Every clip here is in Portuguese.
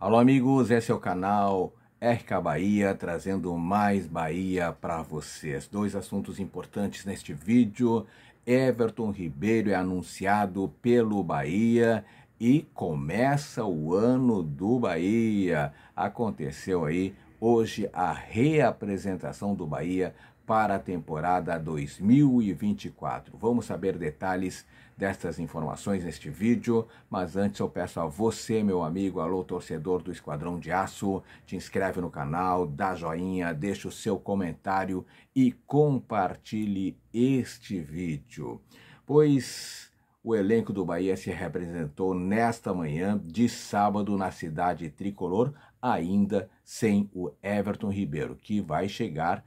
Alô, amigos, esse é o canal RK Bahia, trazendo mais Bahia para vocês. Dois assuntos importantes neste vídeo. Everton Ribeiro é anunciado pelo Bahia e começa o ano do Bahia. Aconteceu aí hoje a reapresentação do Bahia para a temporada 2024. Vamos saber detalhes destas informações neste vídeo, mas antes eu peço a você, meu amigo, alô torcedor do Esquadrão de Aço, te inscreve no canal, dá joinha, deixa o seu comentário e compartilhe este vídeo, pois o elenco do Bahia se representou nesta manhã de sábado na cidade tricolor, ainda sem o Everton Ribeiro, que vai chegar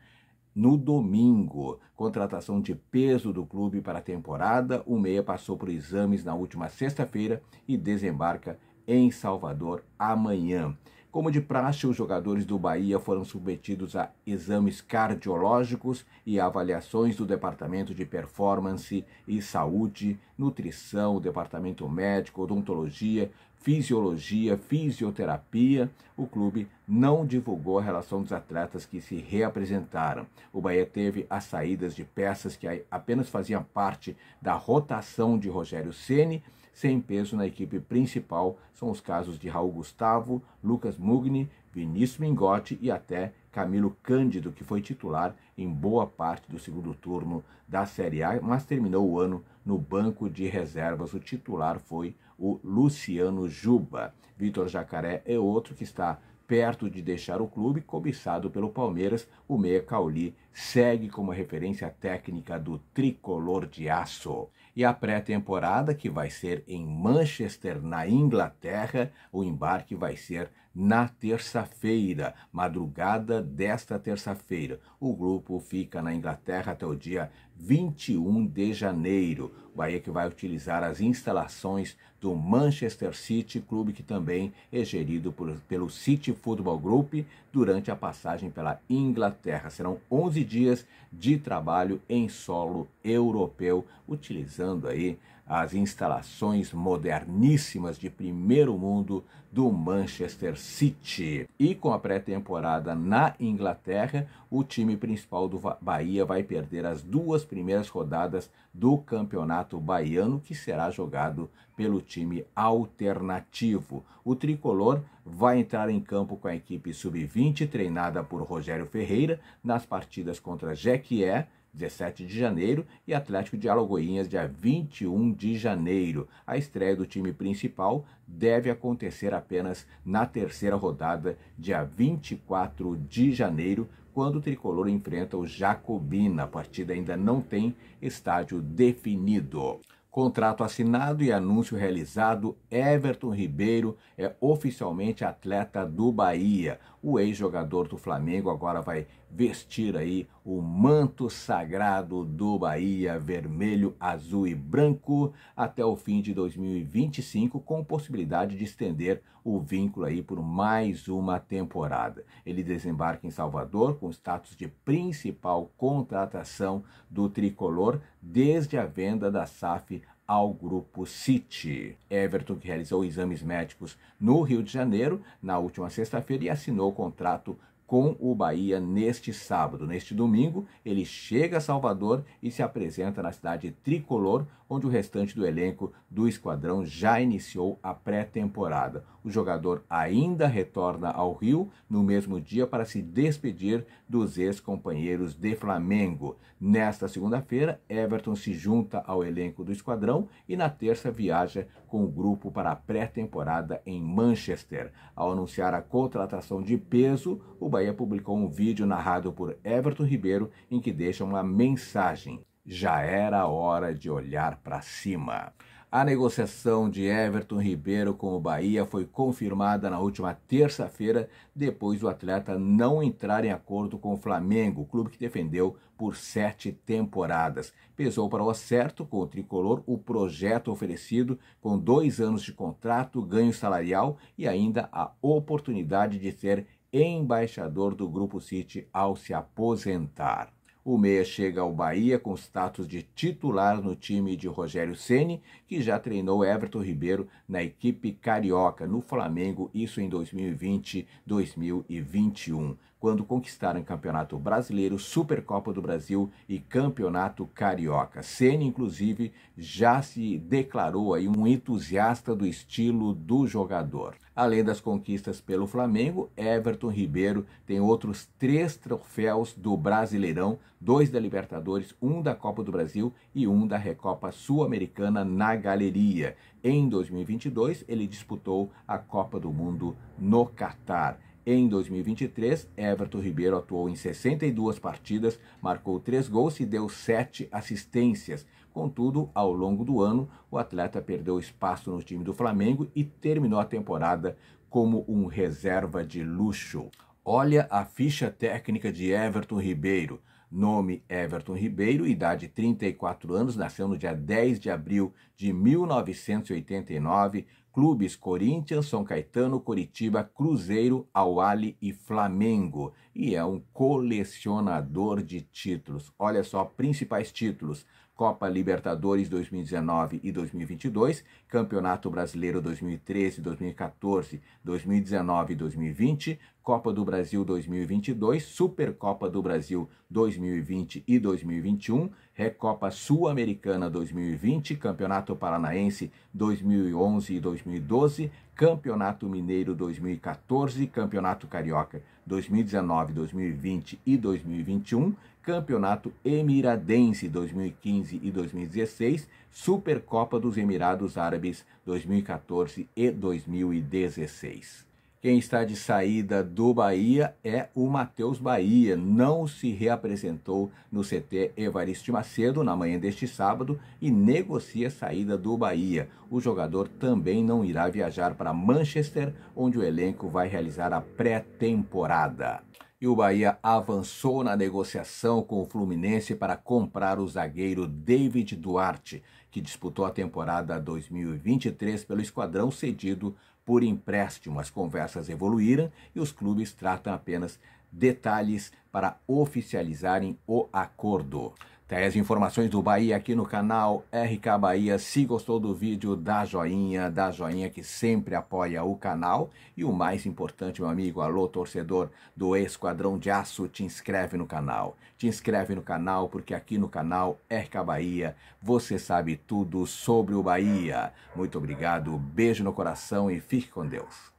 no domingo. Contratação de peso do clube para a temporada. O Meia passou por exames na última sexta-feira e desembarca em Salvador amanhã. Como de praxe, os jogadores do Bahia foram submetidos a exames cardiológicos e avaliações do Departamento de Performance e Saúde, Nutrição, Departamento Médico, Odontologia, Fisiologia, Fisioterapia. O clube não divulgou a relação dos atletas que se reapresentaram. O Bahia teve as saídas de peças que apenas faziam parte da rotação de Rogério Ceni sem peso na equipe principal são os casos de Raul Gustavo, Lucas Mugni, Vinícius Mingotti e até Camilo Cândido, que foi titular em boa parte do segundo turno da Série A, mas terminou o ano no banco de reservas. O titular foi o Luciano Juba. Vitor Jacaré é outro que está Perto de deixar o clube, cobiçado pelo Palmeiras, o Meia Cauli segue como referência técnica do tricolor de aço. E a pré-temporada, que vai ser em Manchester, na Inglaterra, o embarque vai ser na terça-feira, madrugada desta terça-feira. O grupo fica na Inglaterra até o dia 21 de janeiro. O Bahia que vai utilizar as instalações do Manchester City, clube que também é gerido por, pelo City Football Group durante a passagem pela Inglaterra. Serão 11 dias de trabalho em solo europeu, utilizando aí as instalações moderníssimas de primeiro mundo do Manchester City. E com a pré-temporada na Inglaterra, o time principal do Bahia vai perder as duas primeiras rodadas do Campeonato Baiano, que será jogado pelo time alternativo. O tricolor vai entrar em campo com a equipe sub-20, treinada por Rogério Ferreira, nas partidas contra Jequié, 17 de janeiro, e Atlético de Alagoinhas, dia 21 de janeiro. A estreia do time principal deve acontecer apenas na terceira rodada, dia 24 de janeiro, quando o tricolor enfrenta o Jacobina. A partida ainda não tem estádio definido. Contrato assinado e anúncio realizado, Everton Ribeiro é oficialmente atleta do Bahia o ex-jogador do Flamengo agora vai vestir aí o manto sagrado do Bahia, vermelho, azul e branco, até o fim de 2025, com possibilidade de estender o vínculo aí por mais uma temporada. Ele desembarca em Salvador com status de principal contratação do tricolor desde a venda da SAF ao grupo City. Everton, que realizou exames médicos no Rio de Janeiro na última sexta-feira e assinou o contrato com o Bahia neste sábado. Neste domingo, ele chega a Salvador e se apresenta na cidade tricolor, onde o restante do elenco do esquadrão já iniciou a pré-temporada. O jogador ainda retorna ao Rio no mesmo dia para se despedir dos ex-companheiros de Flamengo. Nesta segunda-feira, Everton se junta ao elenco do esquadrão e na terça viaja com o grupo para a pré-temporada em Manchester. Ao anunciar a contratação de peso, o Bahia publicou um vídeo narrado por Everton Ribeiro em que deixa uma mensagem. Já era hora de olhar para cima. A negociação de Everton Ribeiro com o Bahia foi confirmada na última terça-feira, depois do atleta não entrar em acordo com o Flamengo, clube que defendeu por sete temporadas. Pesou para o acerto com o tricolor o projeto oferecido, com dois anos de contrato, ganho salarial e ainda a oportunidade de ser embaixador do Grupo City ao se aposentar. O meia chega ao Bahia com status de titular no time de Rogério Ceni, que já treinou Everton Ribeiro na equipe carioca no Flamengo, isso em 2020-2021 quando conquistaram Campeonato Brasileiro, Supercopa do Brasil e Campeonato Carioca. Ceni, inclusive, já se declarou aí um entusiasta do estilo do jogador. Além das conquistas pelo Flamengo, Everton Ribeiro tem outros três troféus do Brasileirão, dois da Libertadores, um da Copa do Brasil e um da Recopa Sul-Americana na Galeria. Em 2022, ele disputou a Copa do Mundo no Catar. Em 2023, Everton Ribeiro atuou em 62 partidas, marcou 3 gols e deu 7 assistências. Contudo, ao longo do ano, o atleta perdeu espaço no time do Flamengo e terminou a temporada como um reserva de luxo. Olha a ficha técnica de Everton Ribeiro. Nome Everton Ribeiro, idade 34 anos, nasceu no dia 10 de abril de 1989, clubes Corinthians, São Caetano, Coritiba, Cruzeiro, Awali e Flamengo, e é um colecionador de títulos. Olha só, principais títulos: Copa Libertadores 2019 e 2022, Campeonato Brasileiro 2013, 2014, 2019 e 2020, Copa do Brasil 2022, Supercopa do Brasil 2020 e 2021, Recopa Sul-Americana 2020, Campeonato Paranaense 2011 e 2012, Campeonato Mineiro 2014, Campeonato Carioca 2019, 2020 e 2021, Campeonato Emiradense 2015 e 2016, Supercopa dos Emirados Árabes 2014 e 2016. Quem está de saída do Bahia é o Matheus Bahia. Não se reapresentou no CT Evaristo Macedo na manhã deste sábado e negocia a saída do Bahia. O jogador também não irá viajar para Manchester, onde o elenco vai realizar a pré-temporada e o Bahia avançou na negociação com o Fluminense para comprar o zagueiro David Duarte, que disputou a temporada 2023 pelo esquadrão cedido por empréstimo. As conversas evoluíram e os clubes tratam apenas detalhes para oficializarem o acordo aí as informações do Bahia aqui no canal RK Bahia. Se gostou do vídeo, dá joinha, dá joinha que sempre apoia o canal. E o mais importante, meu amigo, alô torcedor do Esquadrão de Aço, te inscreve no canal. Te inscreve no canal porque aqui no canal RK Bahia você sabe tudo sobre o Bahia. Muito obrigado, beijo no coração e fique com Deus.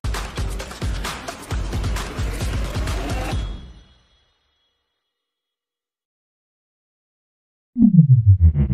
Mm-hmm.